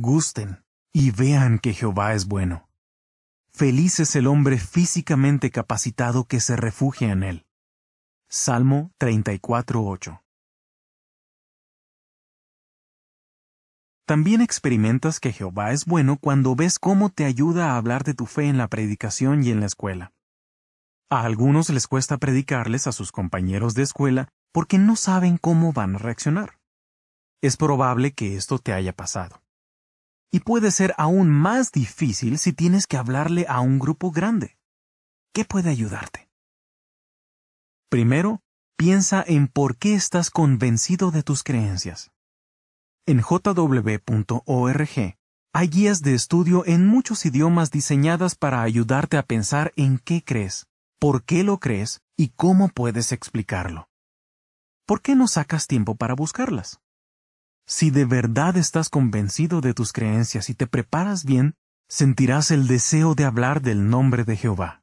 gusten y vean que Jehová es bueno. Feliz es el hombre físicamente capacitado que se refugia en él. Salmo 34.8 También experimentas que Jehová es bueno cuando ves cómo te ayuda a hablar de tu fe en la predicación y en la escuela. A algunos les cuesta predicarles a sus compañeros de escuela porque no saben cómo van a reaccionar. Es probable que esto te haya pasado. Y puede ser aún más difícil si tienes que hablarle a un grupo grande. ¿Qué puede ayudarte? Primero, piensa en por qué estás convencido de tus creencias. En jw.org hay guías de estudio en muchos idiomas diseñadas para ayudarte a pensar en qué crees, por qué lo crees y cómo puedes explicarlo. ¿Por qué no sacas tiempo para buscarlas? Si de verdad estás convencido de tus creencias y te preparas bien, sentirás el deseo de hablar del nombre de Jehová.